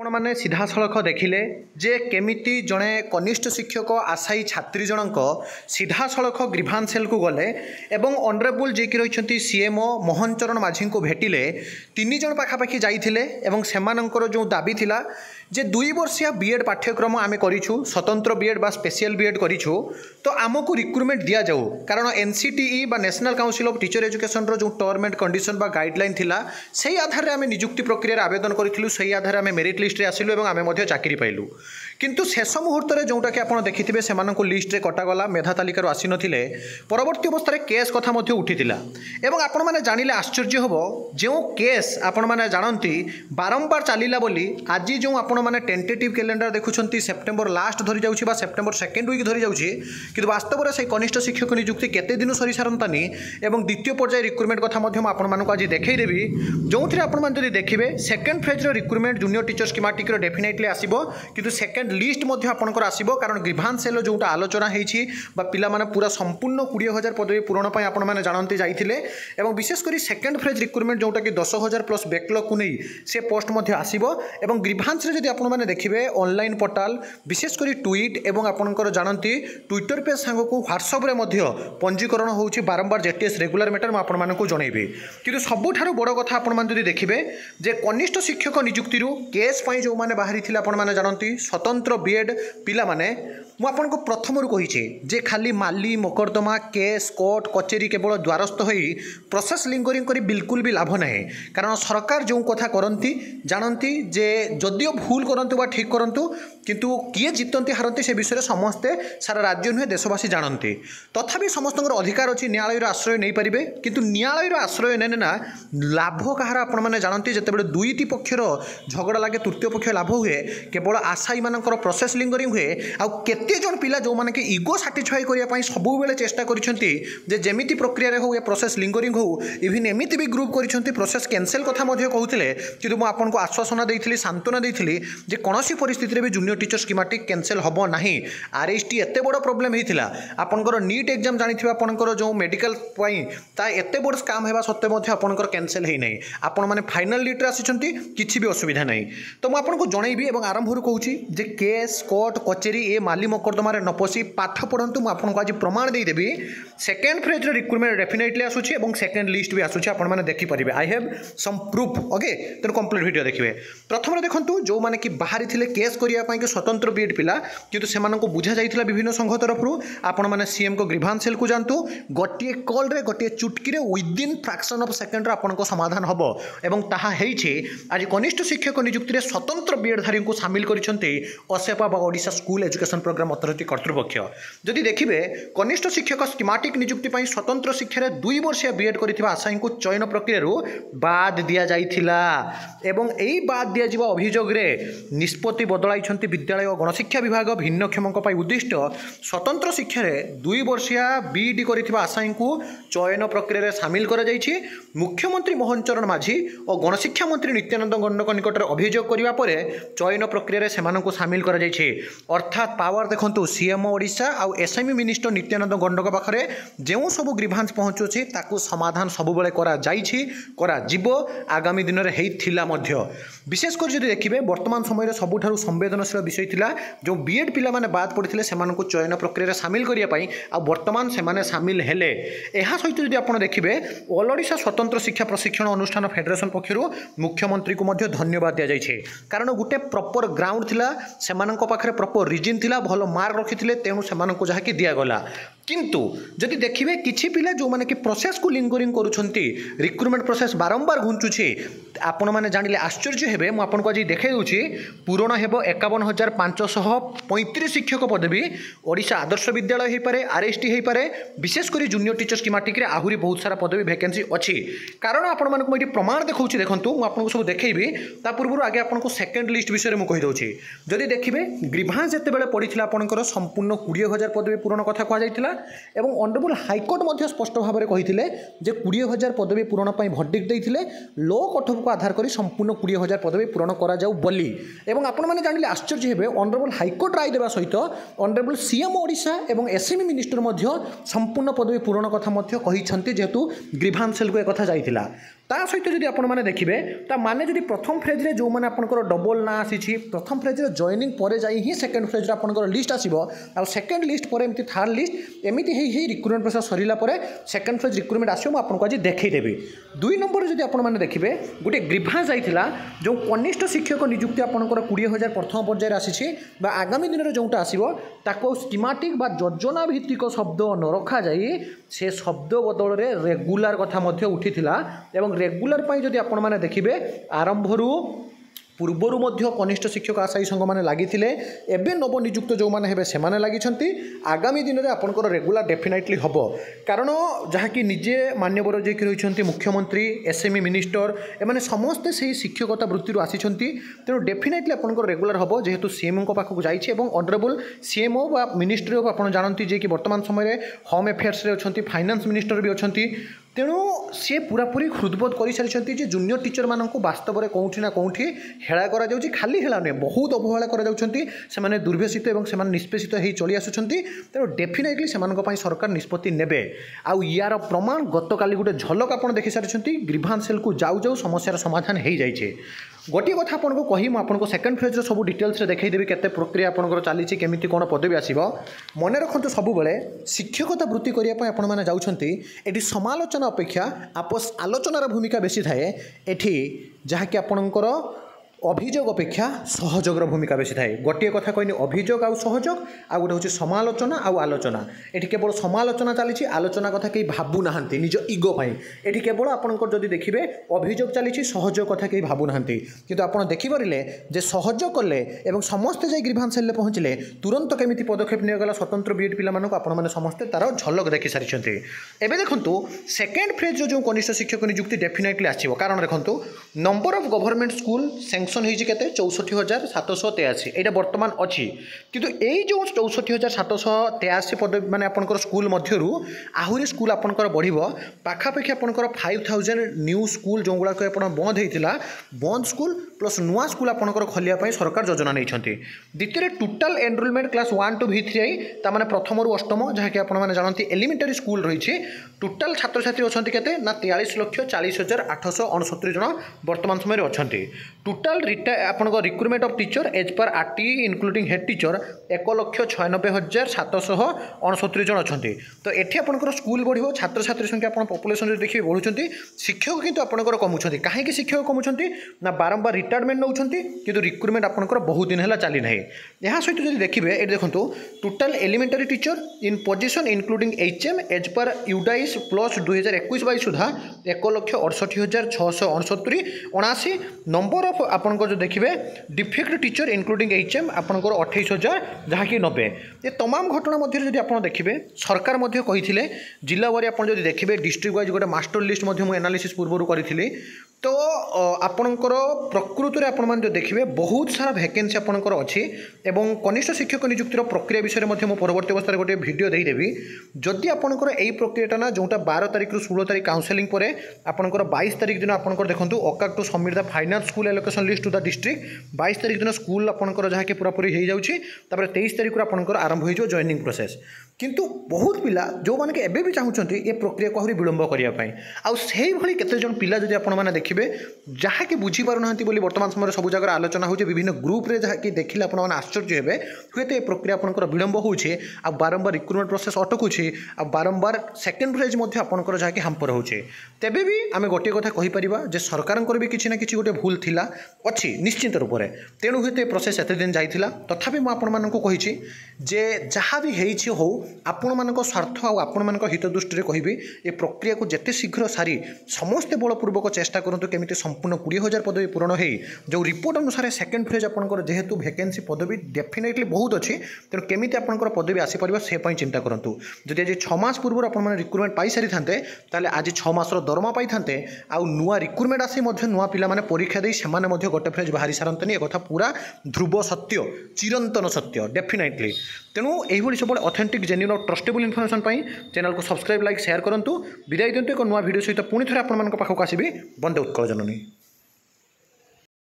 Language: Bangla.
ଆପଣମାନେ ସିଧାସଳଖ ଦେଖିଲେ ଯେ କେମିତି ଜଣେ କନିଷ୍ଠ ଶିକ୍ଷକ ଆଶାୟୀ ଛାତ୍ରୀ ଜଣଙ୍କ ସିଧାସଳଖ ଗ୍ରିଭାନ୍ସେଲ୍କୁ ଗଲେ ଏବଂ ଅନରେବୁଲ୍ ଯିଏକି ରହିଛନ୍ତି ସିଏମ୍ଓ ମୋହନ ଚରଣ ମାଝୀଙ୍କୁ ଭେଟିଲେ ତିନି ଜଣ ପାଖାପାଖି ଯାଇଥିଲେ ଏବଂ ସେମାନଙ୍କର ଯେଉଁ ଦାବି ଥିଲା যে দুই বর্ষিয়া বিএড পাঠ্যক্রম আমি করছু স্বতন্ত্র বিএড বা স্পেশাল বিএড করছু তো আমাকে রিক্রুটমেন্ট দিয়া যাও কারণ এনসিটিই e বা ন্যাশনাল কাউন্সিল অফ টিচর এজুকেশনর যে টর্ম এন্ড কন্ডিশন বা গাইডলাইন লা সেই আধারে আমি নিযুক্তি প্রক্রিয়ার আবেদন করেছিল সেই আধারে আমি মেরিট লিস্টে আসলু এবং আমি চাকরি পাইলু কিন্তু শেষ মুহূর্তে যেটা কি আপনার দেখিবে সে লিষ্টে কটাগলা মেধা তালিকার আসি নথিলে পরবর্তী অবস্থায় কেস কথা উঠি এবং আপন মানে জাঁলে আশ্চর্য হব যে কেস আপন মানে জাঁতি বারম্বার চালা বলে আজ যে আপনার মানে টেন্টেটিভ ক্যালেন্ডার দেখুছেন সেপ্টেম্বর লাস্ট ধরি যাচ্ছে বা সেপ্টেম্বর সেকেন্ড উইক ধরে যাচ্ছে কিন্তু বাস্তবরে সেই কনিষ্ঠ শিক্ষক নিযুক্তি কেতে দিন সরি সারতানি এবং দ্বিতীয় পর্যায়ে রিক্রুটমেন্ট কথা আপনার আপন মানুষ আজ দেখাইদেবি যে আপন মানে যদি দেখবে সেকেন্ড ফেজ্র রিক্রুটমেন্ট জুনিয়র টিচর্স কিমা স্কিমাটিক্র ডেফিনেটলি আসব কিন্তু সেকেন্ড কমপ্লিট লিষ্ট মধ্যে আপনার আসব কারণ গ্রিভান্সেল যেটা আলোচনা হয়েছি বা পিলামানে পুরা সম্পূর্ণ কোড়িয়ে হাজার পদবী পূরণ পাই আপনার জাঁতি যাই এবং বিশেষ করে সেকেন্ড ফেজ রিক্রুটমেন্ট যেটা কি দশ হাজার প্লস ব্যাকলগু নেই সে পোস্ট মধ্যে আসব এবং গ্রিভান্সরে যদি আপনার দেখবে অনলাইন পোর্টাল বিশেষ করে টুইট এবং আপনার জাঁতি টুইটর পেজ সাংকু হোয়াটসঅ্যাপে পঞ্জীকরণ হচ্ছে বারম্বার জেটিএস রেগুলার ম্যাটার আপনার জনাইবি কিন্তু সবুঠার বড় কথা আপনার যদি দেখবে যে কনিষ্ঠ শিক্ষক নিযুক্তি কেস যে বাহারি আপনার জাঁতি স্বতন্ত্র ସ୍ୱତନ୍ତ୍ର ବିଏଡ଼୍ ପିଲାମାନେ ମୁଁ ଆପଣଙ୍କୁ ପ୍ରଥମରୁ କହିଛି ଯେ ଖାଲି ମାଲି ମକର୍ଦ୍ଦମା କେସ୍ କୋର୍ଟ କଚେରୀ କେବଳ ଦ୍ୱାରସ୍ଥ ହୋଇ ପ୍ରସେସ୍ ଲିଙ୍ଗରିଂ କରି ବିଲକୁଲ ବି ଲାଭ ନାହିଁ କାରଣ ସରକାର ଯେଉଁ କଥା କରନ୍ତି ଜାଣନ୍ତି ଯେ ଯଦିଓ ଭୁଲ କରନ୍ତୁ ବା ଠିକ୍ କରନ୍ତୁ କିନ୍ତୁ କିଏ ଜିତନ୍ତି ହାରନ୍ତି ସେ ବିଷୟରେ ସମସ୍ତେ ସାରା ରାଜ୍ୟ ନୁହେଁ ଦେଶବାସୀ ଜାଣନ୍ତି ତଥାପି ସମସ୍ତଙ୍କର ଅଧିକାର ଅଛି ନ୍ୟାୟାଳୟର ଆଶ୍ରୟ ନେଇପାରିବେ କିନ୍ତୁ ନ୍ୟାୟାଳୟର ଆଶ୍ରୟ ନେଲେ ନା ଲାଭ କାହାର ଆପଣମାନେ ଜାଣନ୍ତି ଯେତେବେଳେ ଦୁଇଟି ପକ୍ଷର ଝଗଡ଼ା ଲାଗେ ତୃତୀୟ ପକ୍ଷ ଲାଭ ହୁଏ କେବଳ ଆଶାୟୀମାନଙ୍କ ତାଙ୍କର ପ୍ରସେସ୍ ଲିଙ୍ଗରିଂ ହୁଏ ଆଉ କେତେଜଣ ପିଲା ଯେଉଁମାନେ କି ଇଗୋ ସାଟିସ୍ଫାଏ କରିବା ପାଇଁ ସବୁବେଳେ ଚେଷ୍ଟା କରିଛନ୍ତି ଯେ ଯେମିତି ପ୍ରକ୍ରିୟାରେ ହେଉ ଏ ପ୍ରୋସେସ୍ ଲିଙ୍ଗରିଂ ହେଉ ଇଭିନ୍ ଏମିତି ବି ଗ୍ରୁପ୍ କରିଛନ୍ତି ପ୍ରୋସେସ୍ କ୍ୟାନସେଲ୍ କଥା ମଧ୍ୟ କହୁଥିଲେ କିନ୍ତୁ ମୁଁ ଆପଣଙ୍କୁ ଆଶ୍ୱାସନା ଦେଇଥିଲି ସାନ୍ତ୍ୱନା ଦେଇଥିଲି ଯେ କୌଣସି ପରିସ୍ଥିତିରେ ବି ଜୁନିୟର ଟିଚର୍ ସ୍କିମାଟିକ୍ କ୍ୟାନସେଲ୍ ହେବ ନାହିଁ ଆର୍ ଏସ୍ ଟି ଏତେ ବଡ଼ ପ୍ରୋବ୍ଲେମ୍ ହେଇଥିଲା ଆପଣଙ୍କର ନିଟ୍ ଏକ୍ଜାମ୍ ଜାଣିଥିବା ଆପଣଙ୍କର ଯେଉଁ ମେଡ଼ିକାଲ୍ ପାଇଁ ତା ଏତେ ବଡ଼ ସ୍କାମ୍ ହେବା ସତ୍ତ୍ୱେ ମଧ୍ୟ ଆପଣଙ୍କର କ୍ୟାନସେଲ୍ ହେଇନାହିଁ ଆପଣମାନେ ଫାଇନାଲ୍ ଡେଟ୍ରେ ଆସିଛନ୍ତି କିଛି ବି ଅସୁବିଧା ନାହିଁ ତ ମୁଁ ଆପଣଙ୍କୁ ଜଣେଇବି ଏବଂ ଆରମ୍ଭରୁ କହୁଛି ଯେ কে ସ୍କଟ୍ କଚେରୀ ଏ ମାଲି ମକଦ୍ଦମାରେ ନ ପଶି ପାଠ ପଢ଼ନ୍ତୁ ମୁଁ ଆପଣଙ୍କୁ ଆଜି ପ୍ରମାଣ ଦେଇଦେବି ସେକେଣ୍ଡ ଫ୍ରେଜ୍ର ରିକ୍ରୁଟମେଣ୍ଟ ଡେଫିନେଟଲି ଆସୁଛି ଏବଂ ସେକେଣ୍ଡ ଲିଷ୍ଟ ବି ଆସୁଛି ଆପଣମାନେ ଦେଖିପାରିବେ I have some proof okay ତେଣୁ କମ୍ପ୍ଲିଟ୍ ଭିଡ଼ିଓ ଦେଖିବେ ପ୍ରଥମରେ ଦେଖନ୍ତୁ ଯେଉଁମାନେ କି ବାହାରିଥିଲେ କେସ୍ କରିବା ପାଇଁକି ସ୍ୱତନ୍ତ୍ର ବିଏଡ୍ ପିଲା କିନ୍ତୁ ସେମାନଙ୍କୁ ବୁଝାଯାଇଥିଲା ବିଭିନ୍ନ ସଂଘ ତରଫରୁ ଆପଣମାନେ ସିଏମ୍ଙ୍କ ଗ୍ରିଭାନ୍ସ ସେଲ୍କୁ ଯାଆନ୍ତୁ ଗୋଟିଏ କଲ୍ରେ ଗୋଟିଏ ଚୁଟକିରେ ୱିଦିନ୍ ଫ୍ରାକ୍ସନ୍ ଅଫ୍ ସେକେଣ୍ଡରେ ଆପଣଙ୍କ ସମାଧାନ ହେବ ଏବଂ ତାହା ହେଇଛି ଆଜି କନିଷ୍ଠ ଶିକ୍ଷକ ନିଯୁକ୍ତିରେ ସ୍ୱତନ୍ତ୍ର ବିଏଡ଼୍ଧାରୀଙ୍କୁ ସାମିଲ କରିଛନ୍ତି କସେପା ବା Odisha School Education Programme Authority କର୍ତ୍ତୃପକ୍ଷ ଯଦି ଦେଖିବେ କନିଷ୍ଠ ଶିକ୍ଷକ ସ୍କିମାଟିକ୍ ନିଯୁକ୍ତି ପାଇଁ ସ୍ୱତନ୍ତ୍ର ଶିକ୍ଷାରେ ଦୁଇ ବର୍ଷିଆ ବିଏଡ୍ କରିଥିବା ଆଶାୟୀଙ୍କୁ ଚୟନ ପ୍ରକ୍ରିୟାରୁ ବାଦ୍ ଦିଆଯାଇଥିଲା ଏବଂ ଏହି ବାଦ୍ ଦିଆଯିବା ଅଭିଯୋଗରେ ନିଷ୍ପତ୍ତି ବଦଳାଇଛନ୍ତି ବିଦ୍ୟାଳୟ ଓ ଗଣଶିକ୍ଷା ବିଭାଗ ଭିନ୍ନକ୍ଷମଙ୍କ ପାଇଁ ଉଦ୍ଦିଷ୍ଟ ସ୍ୱତନ୍ତ୍ର ଶିକ୍ଷାରେ ଦୁଇ ବର୍ଷିଆ ବିଇଡି କରିଥିବା ଆଶାୟୀଙ୍କୁ ଚୟନ ପ୍ରକ୍ରିୟାରେ ସାମିଲ କରାଯାଇଛି ମୁଖ୍ୟମନ୍ତ୍ରୀ ମୋହନ ଚରଣ ମାଝୀ ଓ ଗଣଶିକ୍ଷା ମନ୍ତ୍ରୀ ନିତ୍ୟାନନ୍ଦ ଗଣ୍ଡଙ୍କ ନିକଟରେ ଅଭିଯୋଗ କରିବା ପରେ ଚୟନ ପ୍ରକ୍ରିୟାରେ ସେମାନଙ୍କୁ ସାମିଲ ସାମିଲ କରାଯାଇଛି ଅର୍ଥାତ୍ ପାୱାର ଦେଖନ୍ତୁ ସିଏମ୍ଓ ଓଡ଼ିଶା ଆଉ ଏସ୍ଏମ୍ଇ ମିନିଷ୍ଟର ନିତ୍ୟାନନ୍ଦ ଗଣ୍ଡଙ୍କ ପାଖରେ ଯେଉଁ ସବୁ ଗ୍ରିଭାନ୍ସ ପହଞ୍ଚୁଛି ତାକୁ ସମାଧାନ ସବୁବେଳେ କରାଯାଇଛି କରାଯିବ ଆଗାମୀ ଦିନରେ ହେଇଥିଲା ମଧ୍ୟ ବିଶେଷ କରି ଯଦି ଦେଖିବେ ବର୍ତ୍ତମାନ ସମୟରେ ସବୁଠାରୁ ସମ୍ବେଦନଶୀଳ ବିଷୟ ଥିଲା ଯେଉଁ ବିଏଡ଼୍ ପିଲାମାନେ ବାଦ୍ ପଡ଼ିଥିଲେ ସେମାନଙ୍କୁ ଚୟନ ପ୍ରକ୍ରିୟାରେ ସାମିଲ କରିବା ପାଇଁ ଆଉ ବର୍ତ୍ତମାନ ସେମାନେ ସାମିଲ ହେଲେ ଏହା ସହିତ ଯଦି ଆପଣ ଦେଖିବେ ଅଲ ଓଡ଼ିଶା ସ୍ୱତନ୍ତ୍ର ଶିକ୍ଷା ପ୍ରଶିକ୍ଷଣ ଅନୁଷ୍ଠାନ ଫେଡେରେସନ ପକ୍ଷରୁ ମୁଖ୍ୟମନ୍ତ୍ରୀଙ୍କୁ ମଧ୍ୟ ଧନ୍ୟବାଦ ଦିଆଯାଇଛି କାରଣ ଗୋଟେ ପ୍ରପର ଗ୍ରାଉଣ୍ଡ ଥିଲା ସେମାନଙ୍କ ପାଖରେ ପ୍ରପର୍ ରିଜିନ୍ ଥିଲା ଭଲ ମାର୍କ ରଖିଥିଲେ ତେଣୁ ସେମାନଙ୍କୁ ଯାହାକି ଦିଆଗଲା କିନ୍ତୁ ଯଦି ଦେଖିବେ କିଛି ପିଲା ଯେଉଁମାନେ କି ପ୍ରୋସେସ୍କୁ ଲିଙ୍ଗରିଂ କରୁଛନ୍ତି ରିକ୍ରୁଟମେଣ୍ଟ ପ୍ରୋସେସ୍ ବାରମ୍ବାର ଘୁଞ୍ଚୁଛି ଆପଣମାନେ ଜାଣିଲେ ଆଶ୍ଚର୍ଯ୍ୟ ହେବେ ମୁଁ ଆପଣଙ୍କୁ ଆଜି ଦେଖାଇ ଦେଉଛି ପୂରଣ ହେବ ଏକାବନ ହଜାର ପାଞ୍ଚଶହ ପଇଁତିରିଶ ଶିକ୍ଷକ ପଦବୀ ଓଡ଼ିଶା ଆଦର୍ଶ ବିଦ୍ୟାଳୟ ହୋଇପାରେ ଆର୍ ଏସ୍ ଟି ହୋଇପାରେ ବିଶେଷ କରି ଜୁନିୟର ଟିଚର୍ସ କିମାଟିକ୍ରେ ଆହୁରି ବହୁତ ସାରା ପଦବୀ ଭେକେନ୍ସି ଅଛି କାରଣ ଆପଣମାନଙ୍କୁ ମୁଁ ଏଠି ପ୍ରମାଣ ଦେଖାଉଛି ଦେଖନ୍ତୁ ମୁଁ ଆପଣଙ୍କୁ ସବୁ ଦେଖାଇବି ତା ପୂର୍ବରୁ ଆଗେ ଆପଣଙ୍କୁ ସେକେଣ୍ଡ ଲିଷ୍ଟ ବିଷୟରେ ମୁଁ କହିଦେଉଛି ଯଦି দেখবে গ্রিভান্স যেতবে পড়েছিল আপনার সম্পূর্ণ কোড়িয়ে হাজার পদবী পূরণ কথা কুহযাই এবং অনরেবল হাইকোর্ট মধ্যে স্পষ্ট ভাবে কে যে কোড়িয়ে হাজার পদবী পূরণ ভর্ডিক দিয়ে লো কঠোরক আধার করে সম্পূর্ণ কোড়িয়ে হাজার পদবী পূরণ করা যাও বলি এবং আপনার জাঁলে আশ্চর্য হবে অনরেবল হাইকোর্ট রায় দেওয়া সহ অনরেবল সিএম ওড়শা এবং এসএমই মিনিষ্টর মধ্য সম্পূর্ণ পদবী পূরণ কথা মধ্যে কিন্তু যেহেতু গ্রিভান্সেলকু একথা যাই তা সহিত যদি আপনার দেখবে তা মানে যদি প্রথম ফ্রেজ্রে যে আপনার ডবল না আসিছি প্রথম ফ্রেজ্রে জয়নিং পরে যাই হি সেকেন্ড ফ্রেজ্রে আপনার লিষ্ট আসব আর সেকেন্ড লিষ্ট পরে এমনি থার্ড লিষ্ট এমিতি হই হই রিক্রুটমেন্ট প্রসেস সরিলা পরে সেকেন্ড ফ্রেজ রিক্রুটমেন্ট আসব আপনার আজ দেখাইদেবি দুই নম্বরে যদি আপনার দেখবে গোটে গ্রিভান্স যাই যে কনিষ্ঠ শিক্ষক নিযুক্তি আপনার কোড়ি হাজার প্রথম পর্যায়ে আসিছি বা আগামী দিনের যেটা আসব তাকে স্কিমাটিক বা যোজনা ভিত্তিক শব্দ ন রখা যাই সে শব্দ বদলরে রেগুলার কথা মধ্যে উঠিলা এবং ରେଗୁଲାର ପାଇଁ ଯଦି ଆପଣମାନେ ଦେଖିବେ ଆରମ୍ଭରୁ ପୂର୍ବରୁ ମଧ୍ୟ କନିଷ୍ଠ ଶିକ୍ଷକ ଆଶାୟୀ ସଂଘମାନେ ଲାଗିଥିଲେ ଏବେ ନବନିଯୁକ୍ତ ଯେଉଁମାନେ ହେବେ ସେମାନେ ଲାଗିଛନ୍ତି ଆଗାମୀ ଦିନରେ ଆପଣଙ୍କର ରେଗୁଲାର ଡେଫିନାଇଟଲି ହେବ କାରଣ ଯାହାକି ନିଜେ ମାନ୍ୟବର ଯିଏକି ରହିଛନ୍ତି ମୁଖ୍ୟମନ୍ତ୍ରୀ ଏସ୍ଏମ୍ଇ ମିନିଷ୍ଟର ଏମାନେ ସମସ୍ତେ ସେହି ଶିକ୍ଷକତା ବୃତ୍ତିରୁ ଆସିଛନ୍ତି ତେଣୁ ଡେଫିନାଇଟଲି ଆପଣଙ୍କର ରେଗୁଲାର ହେବ ଯେହେତୁ ସିଏମ୍ଙ୍କ ପାଖକୁ ଯାଇଛି ଏବଂ ଅନରେବୁଲ୍ ସିଏମ୍ଓ ବା ମିନିଷ୍ଟ୍ରି ଅଫ୍ ଆପଣ ଜାଣନ୍ତି ଯିଏକି ବର୍ତ୍ତମାନ ସମୟରେ ହୋମ୍ ଆଫେୟାର୍ସରେ ଅଛନ୍ତି ଫାଇନାନ୍ସ ମିନିଷ୍ଟର ବି ଅଛନ୍ତି ତେଣୁ ସିଏ ପୁରାପୁରି ହୃଦବୋଧ କରିସାରିଛନ୍ତି ଯେ ଜୁନିୟର ଟିଚରମାନଙ୍କୁ ବାସ୍ତବରେ କେଉଁଠି ନା କେଉଁଠି ହେଳା କରାଯାଉଛି ଖାଲି ହେଳା ନୁହେଁ ବହୁତ ଅବହେଳା କରାଯାଉଛନ୍ତି ସେମାନେ ଦୁର୍ବେଶିତ ଏବଂ ସେମାନେ ନିଷ୍ପେଷିତ ହେଇ ଚଳି ଆସୁଛନ୍ତି ତେଣୁ ଡେଫିନେଟଲି ସେମାନଙ୍କ ପାଇଁ ସରକାର ନିଷ୍ପତ୍ତି ନେବେ ଆଉ ୟାର ପ୍ରମାଣ ଗତକାଲି ଗୋଟେ ଝଲକ ଆପଣ ଦେଖିସାରିଛନ୍ତି ଗ୍ରିଭାନ୍ସେଲକୁ ଯାଉ ଯାଉ ସମସ୍ୟାର ସମାଧାନ ହେଇଯାଇଛି ଗୋଟିଏ କଥା ଆପଣଙ୍କୁ କହି ମୁଁ ଆପଣଙ୍କୁ ସେକେଣ୍ଡ ଫେଜ୍ର ସବୁ ଡିଟେଲ୍ସରେ ଦେଖାଇଦେବି କେତେ ପ୍ରକ୍ରିୟା ଆପଣଙ୍କର ଚାଲିଛି କେମିତି କ'ଣ ପଦବୀ ଆସିବ ମନେ ରଖନ୍ତୁ ସବୁବେଳେ ଶିକ୍ଷକତା ବୃତ୍ତି କରିବା ପାଇଁ ଆପଣମାନେ ଯାଉଛନ୍ତି ଏଠି ସମାଲୋଚନା ଅପେକ୍ଷା ଆପୋ ଆଲୋଚନାର ଭୂମିକା ବେଶୀ ଥାଏ ଏଠି ଯାହାକି ଆପଣଙ୍କର অভিযোগ অপেক্ষা সহযোগর ভূমিকা বেশি থাকে গোটিয়ে কথা কহিনি অভিযোগ আউ সহযোগ আউ গোটে হচ্ছে সমালোচনা আউ আলোচনা এটি কেবল সমালোচনা চালিছি আলোচনা কথা কেউ ভাবু না নিজ ইগো পাই এটি কেবল আপনার যদি দেখবে অভিযোগ চালিছি সহযোগ কথা কেউ ভাবু না কিন্তু আপনার দেখিপারে যে সহযোগ কলে এবং সমস্তে যাই সেলে পৌঁছলে তুরন্ত কেমিতি পদক্ষেপ নিয়ে নিয়েগলা স্বতন্ত্র বিএড পিলামানক আপনার সমস্তে তার ঝলক দেখি সারিছন্তি এবে দেখন্তু সেকেন্ড ফেজ্র যে কনিষ্ঠ শিক্ষক নিযুক্তি ডেফিনেটলি আসব কারণ দেখন্তু number of government school sanction sanction হয়েছে কেতে চৌষট্টি হাজার সাতশহ তেয়াশি এইটা বর্তমান অছি কিন্তু এই যে চৌষট্টি হাজার সাতশহ তেয়াশি পদ মানে আপনার স্কুল মধ্যে আহরি স্কুল আপনার বড় পাখাপাখি আপনার ফাইভ থাউজেন্ড নিউ স্কুল যেগুলা আপনার বন্ধ হয়েছিল বন্ধ স্কুল প্লস নূয়া স্কুল আপনার খোলিয়া সরকার যোজনা নিয়েছেন দ্বিতীয় total enrolment class one to ভি থ্রি তার প্রথম রু অষ্টম যা কি আপনার জাঁতি এলিমেন্টারি স্কুল রয়েছে টোটাল ছাত্রছাত্রী অনেক কেতে না তেয়াশ লক্ষ চাশ হাজার আটশহ অনসত্তরি জন বর্তমান সময়ের অনেক টোটাল ଟୋଟାଲ୍ ରିଟା ଆପଣଙ୍କ recruitment of teacher as per R T including head teacher ଏକ ଲକ୍ଷ ଛୟାନବେ ହଜାର ସାତଶହ ଅଣସତୁରି ଜଣ ଅଛନ୍ତି ତ ଏଠି ଆପଣଙ୍କର ସ୍କୁଲ ବଢ଼ିବ ଛାତ୍ରଛାତ୍ରୀ ସଂଖ୍ୟା ଆପଣ ପପୁଲେସନ୍ ଯଦି ଦେଖିବେ ବଢ଼ୁଛନ୍ତି ଶିକ୍ଷକ କିନ୍ତୁ ଆପଣଙ୍କର କମୁଛନ୍ତି କାହିଁକି ଶିକ୍ଷକ କମୁଛନ୍ତି ନା ବାରମ୍ବାର ରିଟାୟାର୍ମେଣ୍ଟ ନେଉଛନ୍ତି କିନ୍ତୁ ରିକ୍ରୁଟମେଣ୍ଟ ଆପଣଙ୍କର ବହୁତ ଦିନ ହେଲା ଚାଲିନାହିଁ ଏହା ସହିତ ଯଦି ଦେଖିବେ ଏଠି ଦେଖନ୍ତୁ total elementary teacher in position including H M as per UDISE plus ଦୁଇହଜାର ଏକୋଇଶ ବାଇଶ ସୁଦ୍ଧା ଏକ ଲକ୍ଷ ଅଠଷଠି ହଜାର ଛଅଶହ ଅଣସତୁରି ଅଣାଅଶୀ ନମ୍ବର ଅଫ୍ ଆପଣ ଆପଣଙ୍କର ଯେଉଁ ଦେଖିବେ defect teacher including H M ଆପଣଙ୍କର ଅଠେଇଶ ହଜାର ଯାହାକି ନବେ ଏ ତମାମ ଘଟଣା ମଧ୍ୟରେ ଯଦି ଆପଣ ଦେଖିବେ ସରକାର ମଧ୍ୟ କହିଥିଲେ ଜିଲ୍ଲା ୱାରି ଆପଣ ଯଦି ଦେଖିବେ ଡିଷ୍ଟ୍ରିକ୍ଟ ୱାଇଜ୍ ଗୋଟେ ମାଷ୍ଟର ଲିଷ୍ଟ ମଧ୍ୟ ମୁଁ ଆନାଲିସିସ୍ ପୂର୍ବରୁ କରିଥିଲି ତ ଆପଣଙ୍କର ପ୍ରକୃତରେ ଆପଣମାନେ ଯଦି ଦେଖିବେ ବହୁତ ସାରା ଭ୍ୟାକେନ୍ସି ଆପଣଙ୍କର ଅଛି ଏବଂ କନିଷ୍ଠ ଶିକ୍ଷକ ନିଯୁକ୍ତିର ପ୍ରକ୍ରିୟା ବିଷୟରେ ମଧ୍ୟ ମୁଁ ପରବର୍ତ୍ତୀ ଅବସ୍ଥାରେ ଗୋଟିଏ ଭିଡ଼ିଓ ଦେଇଦେବି ଯଦି ଆପଣଙ୍କର ଏଇ ପ୍ରକ୍ରିୟାଟା ନା ଯେଉଁଟା ବାର ତାରିଖରୁ ଷୋହଳ ତାରିଖ କାଉନସେଲିଂ ପରେ ଆପଣଙ୍କର ବାଇଶ ତାରିଖ ଦିନ ଆପଣଙ୍କର ଦେଖନ୍ତୁ ଅକାକ୍ ଟୁ ସମୀର୍ଦ୍ଧା finance school allocation list notice to the district ବାଇଶ ତାରିଖ ଦିନ ସ୍କୁଲ ଆପଣଙ୍କର ଯାହାକି ପୁରାପୁରି ହୋଇଯାଉଛି ତାପରେ ତେଇଶ ତାରିଖରୁ ଆପଣଙ୍କର ଆରମ୍ଭ ହୋଇଯିବ ଜଏନିଂ ପ୍ରୋସେସ୍ କିନ୍ତୁ ବହୁତ ପିଲା ଯେଉଁମାନେ ଏବେ ବି ଚାହୁଁଛନ୍ତି ଏ ପ୍ରକ୍ରିୟାକୁ ଆହୁରି ବିଳମ୍ବ କରିବା ପାଇଁ ଆଉ ସେଇଭଳି କେତେଜଣ ପିଲା ଯଦି ଆପଣମାନେ ଦେଖିବେ ଯାହାକି ବୁଝିପାରୁନାହାନ୍ତି ବୋଲି ବର୍ତ୍ତମାନ ସମୟରେ ସବୁ ଜାଗାରେ ଆଲୋଚନା ହେଉଛି ବିଭିନ୍ନ ଗ୍ରୁପ୍ରେ ଯାହାକି ଦେଖିଲେ ଆପଣମାନେ ଆଶ୍ଚର୍ଯ୍ୟ ହେବେ ହୁଏତ ଏ ପ୍ରକ୍ରିୟା ଆପଣଙ୍କର ବିଳମ୍ବ ହେଉଛି ଆଉ ବାରମ୍ବାର ରିକ୍ରୁଟମେଣ୍ଟ ପ୍ରୋସେସ୍ ଅଟକୁଛି ଆଉ ବାରମ୍ବାର ସେକେଣ୍ଡ ଫେଜ୍ ମଧ୍ୟ ଆପଣଙ୍କର ଯାହାକି ହାମ୍ପର ହେଉଛି ତେବେ ବି ଆମେ ଗୋଟିଏ କଥା କହିପାରିବା ଯେ ସରକାରଙ୍କର ବି କିଛି ନା କିଛି ଗୋଟେ ଭୁଲ ଥିଲା ଅଛି ନିଶ୍ଚିତ ରୂପରେ ତେଣୁ ହୁଏତ ଏ ପ୍ରୋସେସ୍ ଏତେ ଦିନ ଯାଇଥିଲା ତଥାପି ମୁଁ ଆପଣମାନଙ୍କୁ କହିଛି ଯେ ଯାହା ବି ହେଇଛି ହେଉ ଆପଣମାନଙ୍କ ସ୍ୱାର୍ଥ ଆଉ ଆପଣମାନଙ୍କ ହିତ ଦୃଷ୍ଟିରେ କହିବି ଏ ପ୍ରକ୍ରିୟାକୁ ଯେତେ ଶୀଘ୍ର ସାରି ସମସ୍ତେ ବଳପୂର୍ବକ ଚେଷ୍ଟା କରନ୍ତୁ କେମିତି ସମ୍ପୂର୍ଣ୍ଣ କୋଡ଼ିଏ ହଜାର ପଦବୀ ପୂରଣ ହୋଇ ଯେଉଁ ରିପୋର୍ଟ ଅନୁସାରେ ସେକେଣ୍ଡ ଫେଜ୍ ଆପଣଙ୍କର ଯେହେତୁ ଭେକେନ୍ସି ପଦବୀ ଡେଫିନେଟଲି ବହୁତ ଅଛି ତେଣୁ କେମିତି ଆପଣଙ୍କର ପଦବୀ ଆସିପାରିବ ସେ ପାଇଁ ଚିନ୍ତା କରନ୍ତୁ ଯଦି ଆଜି ଛଅ ମାସ ପୂର୍ବରୁ ଆପଣମାନେ ରିକ୍ରୁଟମେଣ୍ଟ ପାଇସାରିଥାନ୍ତେ ତାହେଲେ ଆଜି ଛଅ ମାସର ଦରମା ପାଇଥାନ୍ତେ ଆଉ ନୂଆ ରିକ୍ରୁଟମେଣ୍ଟ ଆସି ମଧ୍ୟ ନୂଆ ପିଲାମାନେ ପରୀକ୍ଷା ଦେଇ ସେମାନେ ମଧ୍ୟ ଗୋଟେ ଫ୍ରେଜ୍ ବାହାରି ସାରନ୍ତେନି ଏ କଥା ପୁରା ଧ୍ରୁବ ସତ୍ୟ ଚିରନ୍ତନ ସତ୍ୟ ଡେଫିନେଟଲି ତେଣୁ ଏହିଭଳି ସବୁବେଳେ ଅଥେଣ୍ଟିକ୍ ଜେନି ସେନ୍ୟୁର ଟ୍ରଷ୍ଟେବୁଲ୍ ଇନଫର୍ମେସନ୍ ପାଇଁ ଚ୍ୟାନେଲ୍କୁ ସବସ୍କ୍ରାଇବ୍ ଲାଇକ୍ ସେୟାର କରନ୍ତୁ ବିଦାୟ ଦିଅନ୍ତୁ ଏକ ନୂଆ ଭିଡ଼ିଓ ସହିତ ପୁଣି ଥରେ ଆପଣମାନଙ୍କ ପାଖକୁ ଆସିବି ବନ୍ଦେ ଉତ୍କଳ ଜନନୀ